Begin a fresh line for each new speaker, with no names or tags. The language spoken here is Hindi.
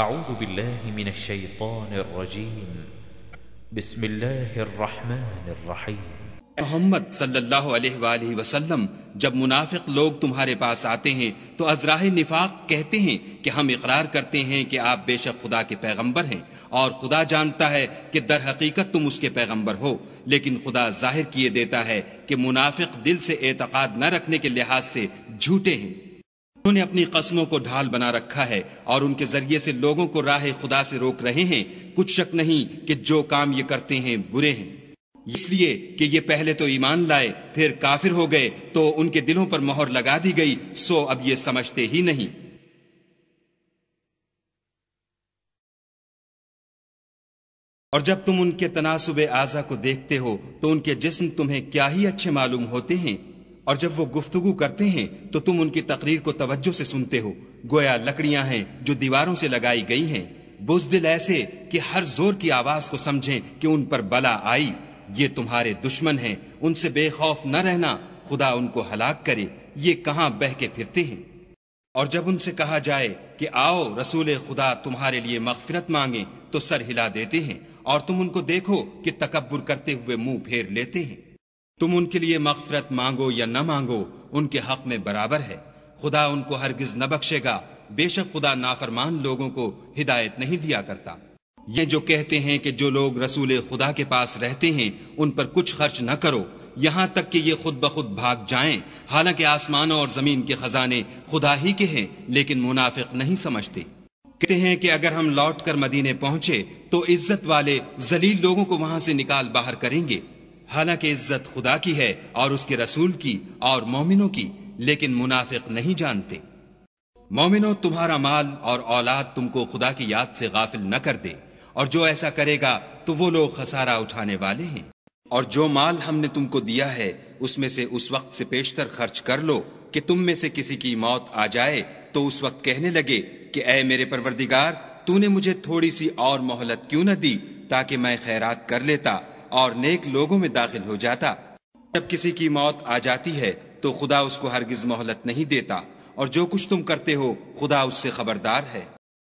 أعوذ بالله من الشيطان الرجيم بسم الله الرحمन الرحيم मोहम्मद सल्लल्लाहु अलैहि वसल्लम जब मुनाफिक लोग तुम्हारे पास आते हैं तो अजराह निफाक कहते हैं कि हम इकरार करते हैं कि आप बेशक खुदा के पैगंबर हैं और खुदा जानता है कि दर हकीकत तुम उसके पैगंबर हो लेकिन खुदा जाहिर किए देता है कि मुनाफिक दिल से एतकाद न रखने के लिहाज से झूठे हैं उन्होंने अपनी कस्मों को ढाल बना रखा है और उनके जरिए से लोगों को राह खुदा से रोक रहे हैं कुछ शक नहीं कि जो काम ये करते हैं बुरे हैं इसलिए कि ये पहले तो ईमान लाए फिर काफिर हो गए तो उनके दिलों पर मोहर लगा दी गई सो अब ये समझते ही नहीं और जब तुम उनके तनासुब आजा को देखते हो तो उनके जिस्म तुम्हें क्या ही अच्छे मालूम होते हैं और जब वो गुफ्तु करते हैं तो तुम उनकी तकरीर को तवज्जो से सुनते हो गोया लकड़ियां हैं जो दीवारों से लगाई गई हैं बुजदिल ऐसे कि हर जोर की आवाज को समझें कि उन पर बला आई ये तुम्हारे दुश्मन हैं उनसे बेखौफ न रहना खुदा उनको हलाक करे ये कहाँ बह के फिरते हैं और जब उनसे कहा जाए कि आओ रसूल खुदा तुम्हारे लिए मगफिरत मांगे तो सर हिला देते हैं और तुम उनको देखो कि तकबर करते हुए मुंह फेर लेते हैं तुम उनके लिए मगफरत मांगो या न मांगो उनके हक में बराबर है खुदा उनको हरगिज न बख्शेगा बेशक खुदा नाफरमान लोगों को हिदायत नहीं दिया करता ये जो कहते हैं कि जो लोग रसूल खुदा के पास रहते हैं उन पर कुछ खर्च न करो यहाँ तक कि ये खुद ब खुद भाग जाएं हालांकि आसमानों और जमीन के खजाने खुदा ही के हैं लेकिन मुनाफिक नहीं समझते कहते हैं कि अगर हम लौट कर मदीने पहुंचे तो इज्जत वाले जलील लोगों को वहां से निकाल बाहर करेंगे हालांकि इज्जत खुदा की है और उसके रसूल की और मोमिनों की लेकिन मुनाफिक नहीं जानते मोमिनो तुम्हारा माल और औलाद तुमको खुदा की याद से गाफिल न कर दे और जो ऐसा करेगा तो वो लोग खसारा उठाने वाले हैं और जो माल हमने तुमको दिया है उसमें से उस वक्त से पेशतर खर्च कर लो कि तुम में से किसी की मौत आ जाए तो उस वक्त कहने लगे कि अय मेरे परवरदिगार तूने मुझे थोड़ी सी और मोहलत क्यों न दी ताकि मैं खैरात कर लेता और नेक लोगों में दाखिल हो जाता जब किसी की मौत आ जाती है तो खुदा उसको हरगिज मोहलत नहीं देता और जो कुछ तुम करते हो खुदा उससे खबरदार है